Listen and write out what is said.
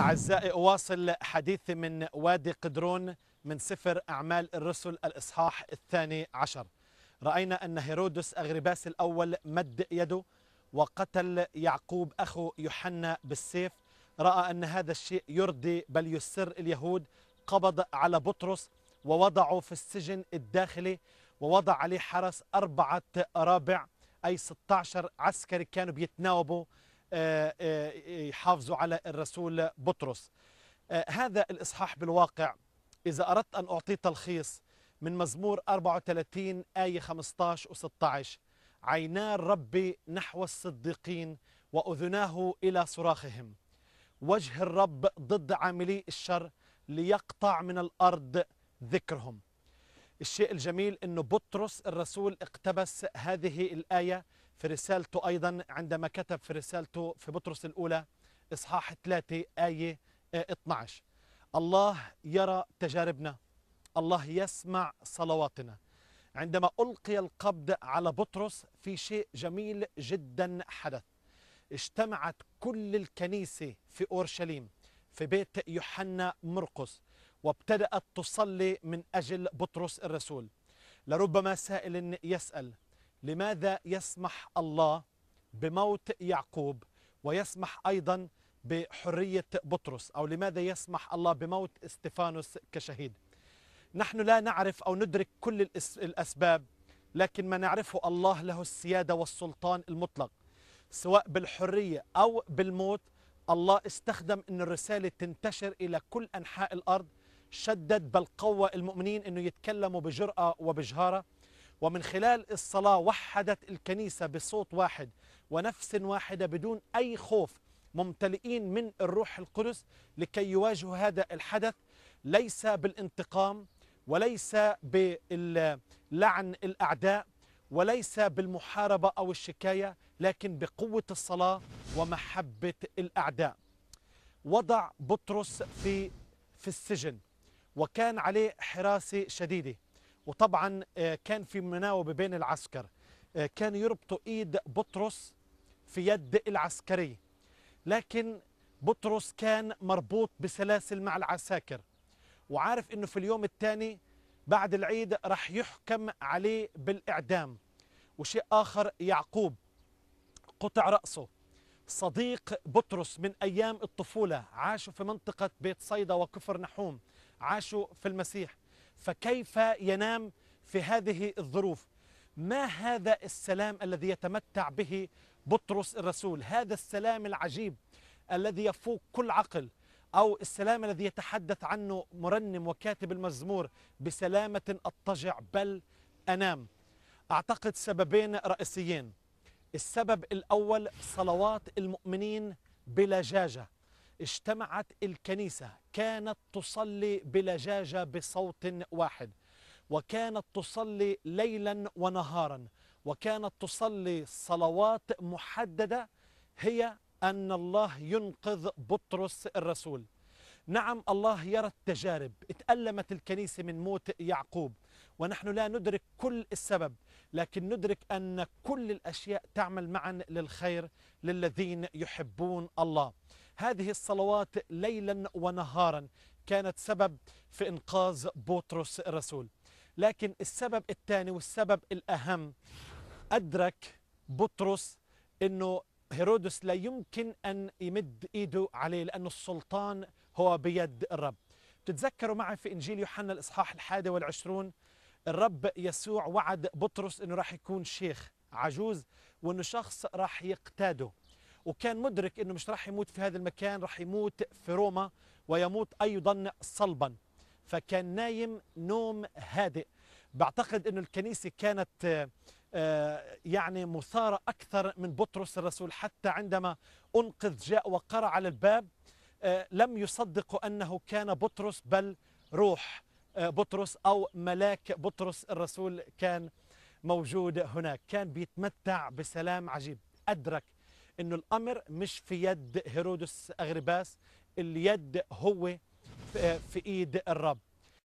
أعزائي أواصل حديثي من وادي قدرون من سفر أعمال الرسل الإصحاح الثاني عشر رأينا أن هيرودس أغرباس الأول مد يده وقتل يعقوب أخو يوحنا بالسيف رأى أن هذا الشيء يرضي بل يسر اليهود قبض على بطرس ووضعه في السجن الداخلي ووضع عليه حرس أربعة رابع أي 16 عسكري كانوا بيتناوبوا آه، آه، يحافظوا على الرسول بطرس آه، هذا الإصحاح بالواقع إذا أردت أن أعطي تلخيص من مزمور 34 آية 15 و 16 عينا الرب نحو الصديقين وأذناه إلى صراخهم وجه الرب ضد عاملي الشر ليقطع من الأرض ذكرهم الشيء الجميل أنه بطرس الرسول اقتبس هذه الآية في رسالته أيضا عندما كتب في رسالته في بطرس الأولى إصحاح 3 آية 12 آه، الله يرى تجاربنا الله يسمع صلواتنا عندما ألقي القبض على بطرس في شيء جميل جدا حدث اجتمعت كل الكنيسة في أورشليم في بيت يوحنا مرقس وابتدأت تصلي من أجل بطرس الرسول لربما سائل يسأل لماذا يسمح الله بموت يعقوب ويسمح أيضا بحرية بطرس أو لماذا يسمح الله بموت استفانوس كشهيد نحن لا نعرف أو ندرك كل الأسباب لكن ما نعرفه الله له السيادة والسلطان المطلق سواء بالحرية أو بالموت الله استخدم أن الرسالة تنتشر إلى كل أنحاء الأرض شدد بل قوى المؤمنين أنه يتكلموا بجرأة وبجهارة ومن خلال الصلاة وحدت الكنيسة بصوت واحد ونفس واحدة بدون أي خوف ممتلئين من الروح القدس لكي يواجهوا هذا الحدث ليس بالانتقام وليس بلعن الأعداء وليس بالمحاربة أو الشكاية لكن بقوة الصلاة ومحبة الأعداء وضع بطرس في في السجن وكان عليه حراسة شديدة وطبعا آه، كان في مناوبة بين العسكر آه، كان يربطوا إيد بطرس في يد العسكري لكن بطرس كان مربوط بسلاسل مع العساكر وعارف أنه في اليوم الثاني بعد العيد راح يحكم عليه بالإعدام وشيء آخر يعقوب قطع رأسه صديق بطرس من أيام الطفولة عاشوا في منطقة بيت صيدا وكفر نحوم عاشوا في المسيح فكيف ينام في هذه الظروف ما هذا السلام الذي يتمتع به بطرس الرسول هذا السلام العجيب الذي يفوق كل عقل أو السلام الذي يتحدث عنه مرنم وكاتب المزمور بسلامة أضطجع بل أنام أعتقد سببين رئيسيين السبب الأول صلوات المؤمنين بلجاجة اجتمعت الكنيسة كانت تصلي بلجاجة بصوت واحد وكانت تصلي ليلا ونهارا وكانت تصلي صلوات محددة هي أن الله ينقذ بطرس الرسول نعم الله يرى التجارب اتألمت الكنيسة من موت يعقوب ونحن لا ندرك كل السبب لكن ندرك أن كل الأشياء تعمل معا للخير للذين يحبون الله هذه الصلوات ليلا ونهارا كانت سبب في إنقاذ بطرس الرسول لكن السبب الثاني والسبب الأهم أدرك بطرس أنه هيرودس لا يمكن أن يمد إيده عليه لأن السلطان هو بيد الرب تتذكروا معي في إنجيل يوحنا الإصحاح الحادي والعشرون الرب يسوع وعد بطرس أنه راح يكون شيخ عجوز وأنه شخص راح يقتاده وكان مدرك أنه مش راح يموت في هذا المكان راح يموت في روما ويموت أيضا صلبا فكان نايم نوم هادئ بعتقد انه الكنيسة كانت آه، آه، يعني مثارة أكثر من بطرس الرسول حتى عندما أنقذ جاء وقرع على الباب آه، لم يصدقوا أنه كان بطرس بل روح بطرس أو ملاك بطرس الرسول كان موجود هناك كان بيتمتع بسلام عجيب أدرك انه الامر مش في يد هيرودس اغرباس اليد هو في ايد الرب